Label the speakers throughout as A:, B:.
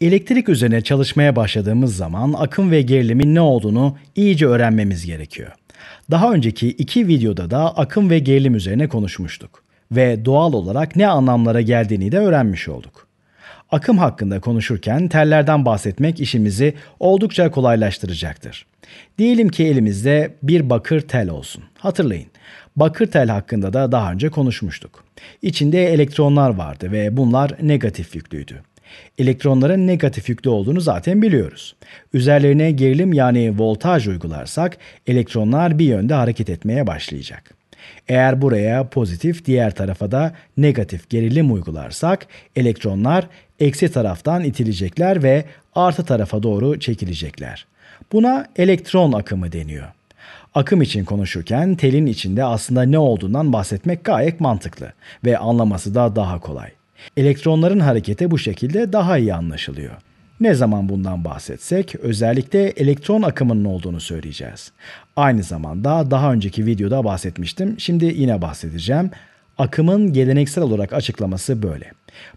A: Elektrik üzerine çalışmaya başladığımız zaman akım ve gerilimin ne olduğunu iyice öğrenmemiz gerekiyor. Daha önceki iki videoda da akım ve gerilim üzerine konuşmuştuk ve doğal olarak ne anlamlara geldiğini de öğrenmiş olduk. Akım hakkında konuşurken tellerden bahsetmek işimizi oldukça kolaylaştıracaktır. Diyelim ki elimizde bir bakır tel olsun. Hatırlayın, bakır tel hakkında da daha önce konuşmuştuk. İçinde elektronlar vardı ve bunlar negatif yüklüydü. Elektronların negatif yüklü olduğunu zaten biliyoruz. Üzerlerine gerilim yani voltaj uygularsak elektronlar bir yönde hareket etmeye başlayacak. Eğer buraya pozitif diğer tarafa da negatif gerilim uygularsak elektronlar eksi taraftan itilecekler ve artı tarafa doğru çekilecekler. Buna elektron akımı deniyor. Akım için konuşurken telin içinde aslında ne olduğundan bahsetmek gayet mantıklı ve anlaması da daha kolay. Elektronların hareketi bu şekilde daha iyi anlaşılıyor. Ne zaman bundan bahsetsek özellikle elektron akımının olduğunu söyleyeceğiz. Aynı zamanda daha önceki videoda bahsetmiştim. Şimdi yine bahsedeceğim. Akımın geleneksel olarak açıklaması böyle.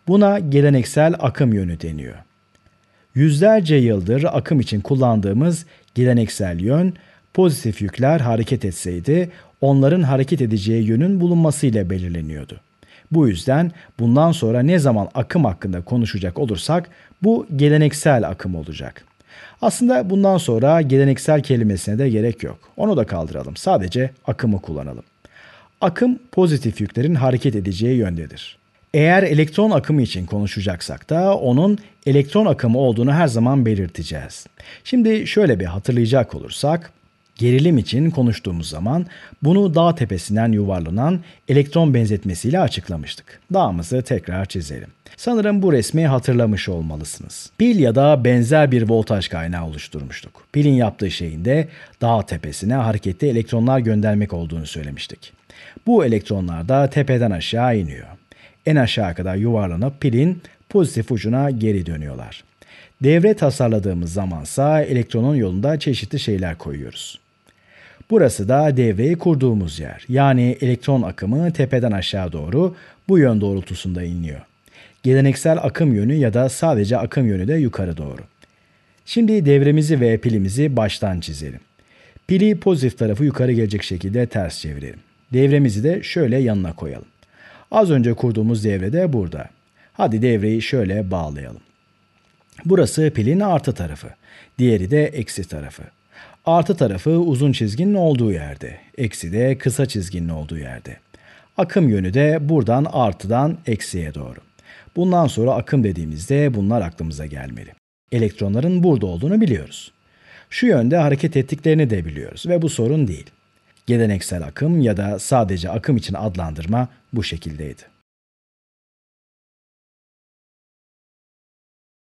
A: Buna geleneksel akım yönü deniyor. Yüzlerce yıldır akım için kullandığımız geleneksel yön pozitif yükler hareket etseydi onların hareket edeceği yönün bulunmasıyla belirleniyordu. Bu yüzden bundan sonra ne zaman akım hakkında konuşacak olursak bu geleneksel akım olacak. Aslında bundan sonra geleneksel kelimesine de gerek yok. Onu da kaldıralım. Sadece akımı kullanalım. Akım pozitif yüklerin hareket edeceği yöndedir. Eğer elektron akımı için konuşacaksak da onun elektron akımı olduğunu her zaman belirteceğiz. Şimdi şöyle bir hatırlayacak olursak gerilim için konuştuğumuz zaman bunu dağ tepesinden yuvarlanan elektron benzetmesiyle açıklamıştık. Dağımızı tekrar çizelim. Sanırım bu resmi hatırlamış olmalısınız. Pil ya da benzer bir voltaj kaynağı oluşturmuştuk. Pilin yaptığı şeyin de dağ tepesine hareketli elektronlar göndermek olduğunu söylemiştik. Bu elektronlar da tepeden aşağı iniyor. En aşağı kadar yuvarlanıp pilin pozitif ucuna geri dönüyorlar. Devre tasarladığımız zamansa elektronun yolunda çeşitli şeyler koyuyoruz. Burası da devreyi kurduğumuz yer. Yani elektron akımı tepeden aşağı doğru bu yön doğrultusunda iniyor. Geleneksel akım yönü ya da sadece akım yönü de yukarı doğru. Şimdi devremizi ve pilimizi baştan çizelim. Pili pozitif tarafı yukarı gelecek şekilde ters çevirelim. Devremizi de şöyle yanına koyalım. Az önce kurduğumuz devre de burada. Hadi devreyi şöyle bağlayalım. Burası pilin artı tarafı. Diğeri de eksi tarafı. Artı tarafı uzun çizginin olduğu yerde, eksi de kısa çizginin olduğu yerde. Akım yönü de buradan artıdan eksiye doğru. Bundan sonra akım dediğimizde bunlar aklımıza gelmeli. Elektronların burada olduğunu biliyoruz. Şu yönde hareket ettiklerini de biliyoruz ve bu sorun değil. Geleneksel akım ya da sadece akım için adlandırma bu şekildeydi.